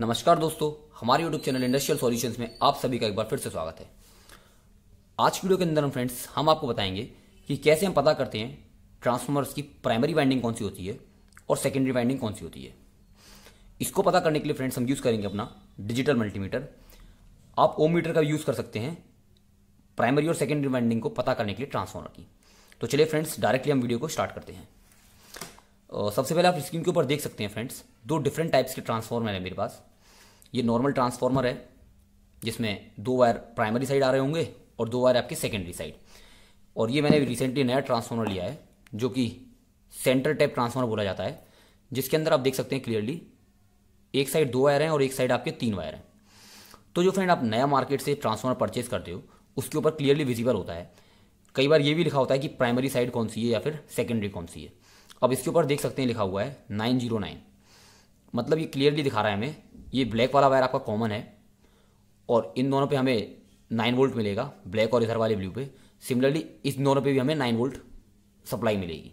नमस्कार दोस्तों हमारे YouTube चैनल इंडस्ट्रियल सॉल्यूशंस में आप सभी का एक बार फिर से स्वागत है आज की वीडियो के अंदर हम फ्रेंड्स हम आपको बताएंगे कि कैसे हम पता करते हैं ट्रांसफॉर्मर्स की प्राइमरी वाइंडिंग कौन सी होती है और सेकेंडरी वाइंडिंग कौन सी होती है इसको पता करने के लिए फ्रेंड्स हम यूज़ करेंगे अपना डिजिटल मल्टीमीटर आप ओम मीटर का यूज़ कर सकते हैं प्राइमरी और सेकेंडरी वाइंडिंग को पता करने के लिए ट्रांसफॉर्मर की तो चलिए फ्रेंड्स डायरेक्टली हम वीडियो को स्टार्ट करते हैं सबसे पहले आप स्क्रीन के ऊपर देख सकते हैं फ्रेंड्स दो डिफरेंट टाइप्स के ट्रांसफार्मर है मेरे पास ये नॉर्मल ट्रांसफार्मर है जिसमें दो वायर प्राइमरी साइड आ रहे होंगे और दो वायर आपके सेकेंडरी साइड और ये मैंने रिसेंटली नया ट्रांसफार्मर लिया है जो कि सेंटर टाइप ट्रांसफार्मर बोला जाता है जिसके अंदर आप देख सकते हैं क्लियरली एक साइड दो वायर हैं और एक साइड आपके तीन वायर हैं तो जो फ्रेंड आप नया मार्केट से ट्रांसफार्मर परचेज करते हो उसके ऊपर क्लियरली विजिबल होता है कई बार ये भी लिखा होता है कि प्राइमरी साइड कौन सी है या फिर सेकेंडरी कौन सी है अब इसके ऊपर देख सकते हैं लिखा हुआ है नाइन जीरो नाइन मतलब ये क्लियरली दिखा रहा है हमें ये ब्लैक वाला वायर आपका कॉमन है और इन दोनों पे हमें नाइन वोल्ट मिलेगा ब्लैक और इधर वाले ब्लू पे सिमिलरली इस दोनों पे भी हमें नाइन वोल्ट सप्लाई मिलेगी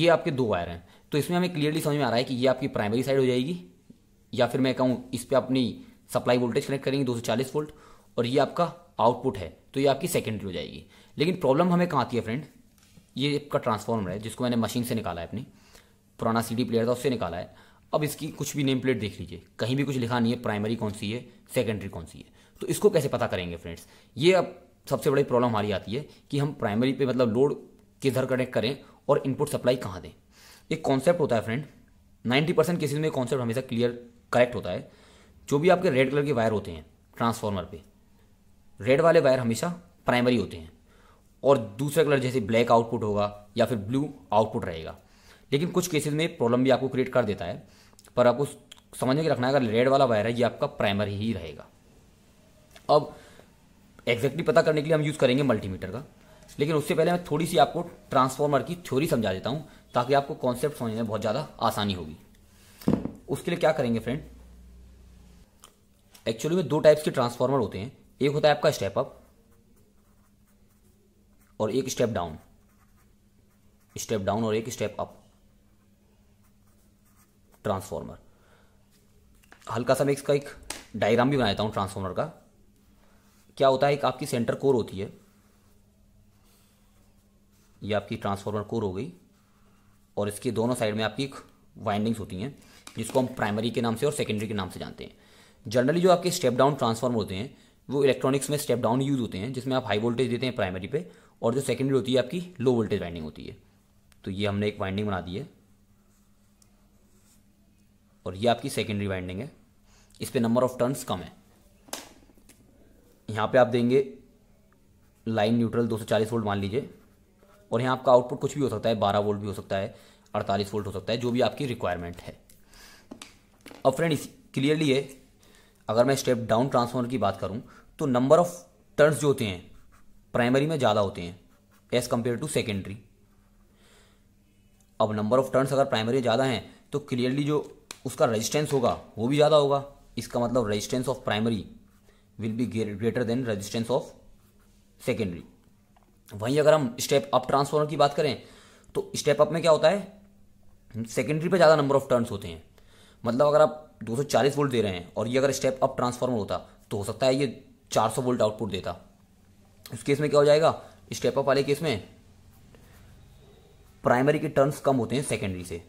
ये आपके दो वायर हैं तो इसमें हमें क्लियरली समझ में आ रहा है कि ये आपकी प्राइमरी साइड हो जाएगी या फिर मैं कहूँ इस पर अपनी सप्लाई वोल्टेज कनेक्ट करेंगे दो वोल्ट और ये आपका आउटपुट है तो ये आपकी सेकेंडरी हो जाएगी लेकिन प्रॉब्लम हमें कहाँ आती है फ्रेंड ये आपका ट्रांसफॉर्मर है जिसको मैंने मशीन से निकाला है अपनी पुराना सीडी प्लेयर था उससे निकाला है अब इसकी कुछ भी नेम प्लेट देख लीजिए कहीं भी कुछ लिखा नहीं है प्राइमरी कौन सी है सेकेंडरी कौन सी है तो इसको कैसे पता करेंगे फ्रेंड्स ये अब सबसे बड़ी प्रॉब्लम हमारी आती है कि हम प्राइमरी पे मतलब लोड किधर कनेक्ट करें और इनपुट सप्लाई कहाँ दें एक कॉन्सेप्ट होता है फ्रेंड नाइन्टी परसेंट केसेज में कॉन्सेप्ट हमेशा क्लियर करेक्ट होता है जो भी आपके रेड कलर के वायर होते हैं ट्रांसफार्मर पे रेड वाले वायर हमेशा प्राइमरी होते हैं और दूसरा कलर जैसे ब्लैक आउटपुट होगा या फिर ब्लू आउटपुट रहेगा लेकिन कुछ केसेस में प्रॉब्लम भी आपको क्रिएट कर देता है पर आपको समझने के रखना है अगर रेड वाला वायर है ये आपका प्राइमर ही रहेगा अब एग्जैक्टली पता करने के लिए हम यूज़ करेंगे मल्टीमीटर का लेकिन उससे पहले मैं थोड़ी सी आपको ट्रांसफॉर्मर की थ्योरी समझा देता हूँ ताकि आपको कॉन्सेप्ट समझने में बहुत ज़्यादा आसानी होगी उसके लिए क्या करेंगे फ्रेंड एक्चुअली में दो टाइप्स के ट्रांसफार्मर होते हैं एक होता है आपका स्टेप अप और एक स्टेप डाउन स्टेप डाउन और एक स्टेप अप ट्रांसफॉर्मर हल्का सा मैं इसका एक डायग्राम भी बना देता हूँ ट्रांसफॉर्मर का क्या होता है एक आपकी सेंटर कोर होती है ये आपकी ट्रांसफॉर्मर कोर हो गई और इसके दोनों साइड में आपकी वाइंडिंग्स होती हैं जिसको हम प्राइमरी के नाम से और सेकेंडरी के नाम से जानते हैं जनरली जो आपके स्टेप डाउन ट्रांसफॉर्मर होते हैं वो इलेक्ट्रॉनिक्स में स्टेप डाउन यूज होते हैं जिसमें आप हाई वोल्टेज देते हैं प्राइमरी पे और जो सेकेंडरी होती है आपकी लो वोल्टेज वाइंडिंग होती है तो ये हमने एक वाइंडिंग बना दी है और ये आपकी सेकेंडरी वाइंडिंग है इस पर नंबर ऑफ टर्न्स कम है यहाँ पे आप देंगे लाइन न्यूट्रल 240 वोल्ट मान लीजिए और यहाँ आपका आउटपुट कुछ भी हो सकता है 12 वोल्ट भी हो सकता है 48 वोल्ट हो सकता है जो भी आपकी रिक्वायरमेंट है अब फ्रेंड क्लियरली है अगर मैं स्टेप डाउन ट्रांसफॉर्मर की बात करूँ तो नंबर ऑफ टर्न्स जो होते हैं प्राइमरी में ज़्यादा होते हैं एज़ कम्पेयर टू सेकेंडरी अब नंबर ऑफ टर्न्स अगर प्राइमरी ज़्यादा हैं तो क्लियरली जो उसका रेजिस्टेंस होगा वो भी ज़्यादा होगा इसका मतलब resistance of primary will be greater than resistance of secondary वहीं अगर हम स्टेप अप ट्रांसफॉर्मर की बात करें तो स्टेप अप में क्या होता है सेकेंडरी पे ज़्यादा नंबर ऑफ टर्न्स होते हैं मतलब अगर आप 240 वोल्ट दे रहे हैं और ये अगर स्टेप अप ट्रांसफार्मर होता तो हो सकता है ये 400 वोल्ट आउटपुट देता उस केस में क्या हो जाएगा स्टेप अप वाले केस में प्राइमरी के टर्न्स कम होते हैं सेकेंडरी से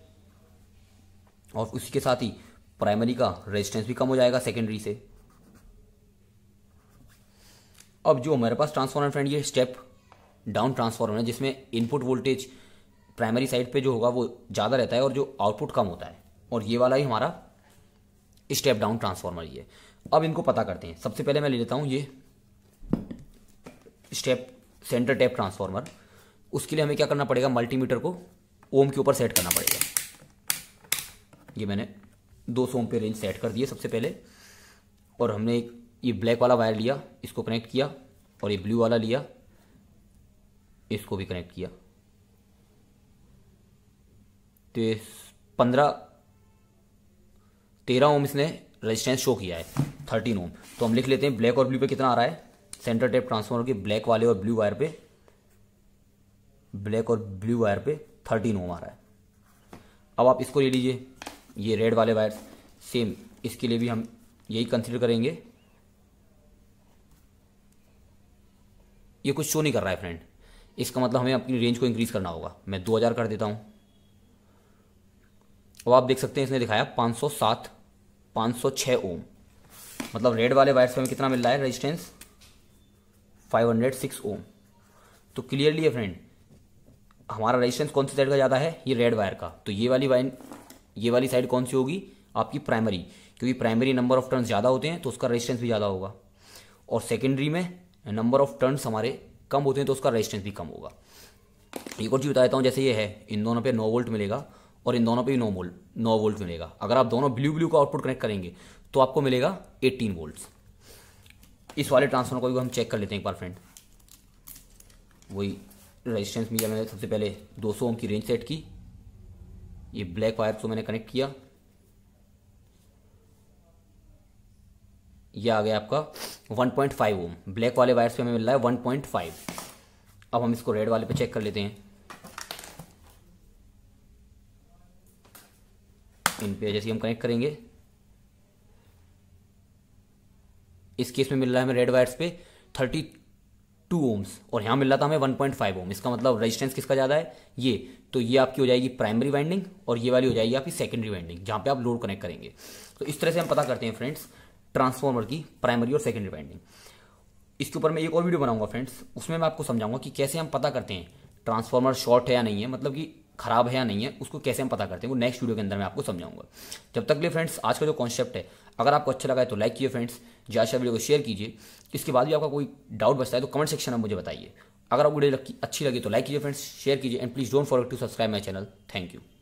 और उसी के साथ ही प्राइमरी का रेजिस्टेंस भी कम हो जाएगा सेकेंडरी से अब जो हमारे पास ट्रांसफार्मर फ्रेंड ये स्टेप डाउन ट्रांसफार्मर है जिसमें इनपुट वोल्टेज प्राइमरी साइड पे जो होगा वो ज़्यादा रहता है और जो आउटपुट कम होता है और ये वाला ही हमारा स्टेप डाउन ट्रांसफार्मर ये अब इनको पता करते हैं सबसे पहले मैं ले लेता हूँ ये स्टेप सेंटर टैप ट्रांसफार्मर उसके लिए हमें क्या करना पड़ेगा मल्टीमीटर को ओम के ऊपर सेट करना पड़ेगा ये मैंने दो सौ ओम पे रेंज सेट कर दिए सबसे पहले और हमने एक ये ब्लैक वाला वायर लिया इसको कनेक्ट किया और ये ब्लू वाला लिया इसको भी कनेक्ट किया तो पंद्रह तेरह ओम इसने रेजिस्टेंस शो किया है थर्टीन ओम तो हम लिख लेते हैं ब्लैक और ब्लू पे कितना आ रहा है सेंटर टेप ट्रांसफॉर्मर के ब्लैक वाले और ब्लू वायर पे ब्लैक और ब्लू वायर पे थर्टीन ओम आ रहा है अब आप इसको ले लीजिए ये रेड वाले वायर सेम इसके लिए भी हम यही कंसिडर करेंगे ये कुछ शो नहीं कर रहा है फ्रेंड इसका मतलब हमें अपनी रेंज को इंक्रीज करना होगा मैं 2000 कर देता हूँ अब आप देख सकते हैं इसने दिखाया 507 506 ओम मतलब रेड वाले वायर से हमें कितना मिल रहा है रेजिस्टेंस 506 ओम तो क्लियरली है फ्रेंड हमारा रेजिस्टेंस कौन सी साइड का ज़्यादा है ये रेड वायर का तो ये वाली वायर ये वाली साइड कौन सी होगी आपकी प्राइमरी क्योंकि प्राइमरी नंबर ऑफ टर्न्स ज़्यादा होते हैं तो उसका रजिस्टेंस भी ज़्यादा होगा और सेकेंडरी में नंबर ऑफ टर्न्स हमारे कम होते हैं तो उसका रजिस्टेंस भी कम होगा एक और चीज़ बता देता हूँ जैसे ये है इन दोनों पे नौ वोल्ट मिलेगा और इन दोनों पे भी नौ वोल्ट नौ वोल्ट मिलेगा अगर आप दोनों ब्लू ब्लू का आउटपुट कनेक्ट करेंगे तो आपको मिलेगा एटीन वोल्ट्स इस वाले ट्रांसफॉर्मर को भी हम चेक कर लेते हैं एक बार फ्रेंड वही रेजिस्टेंस मीटर मैंने सबसे पहले 200 ओम की रेंज सेट की ये ब्लैक वायर को मैंने कनेक्ट किया ये आ गया आपका 1.5 ओम ब्लैक वाले वायर्स पे हमें मिल रहा है 1.5 अब हम इसको रेड वाले पे चेक कर लेते हैं इन पे जैसे हम कनेक्ट करेंगे इस केस में मिल रहा है हमें रेड वायर्स पे थर्टी टू ओम्स और यहां मिल रहा था हमें वन पॉइंट फाइव ओम इसका मतलब रेजिस्टेंस किसका ज़्यादा है ये तो ये आपकी हो जाएगी प्राइमरी वाइंडिंग और ये वाली हो जाएगी आपकी सेकेंडरी वाइंडिंग जहां पे आप लोड कनेक्ट करेंगे तो इस तरह से हम पता करते हैं फ्रेंड्स ट्रांसफॉर्मर की प्राइमरी और सेकेंडरी वाइंडिंग इसके ऊपर मैं एक और वीडियो बनाऊंगा फ्रेंड्स उसमें मैं आपको समझाऊंगा कि कैसे हम पता करते हैं ट्रांसफॉर्मर शॉर्ट है या नहीं है मतलब कि खराब है या नहीं है उसको कैसे हम पता करते हैं वो नेक्स्ट वीडियो के अंदर मैं आपको समझाऊंगा जब तक लिए फ्रेंड्स आज का जो कॉन्सेप्ट है अगर आपको अच्छा लगा है तो लाइक कीजिए फ्रेंड्स जैसा वीडियो को शेयर कीजिए इसके बाद भी आपका कोई डाउट बचता है तो कमेंट सेक्शन में मुझे बताइए अगर आपको वीडियो अच्छी लगी तो लाइक कीजिए फ्रेंड्स शेयर कीजिए and please don't forget to subscribe my channel thank you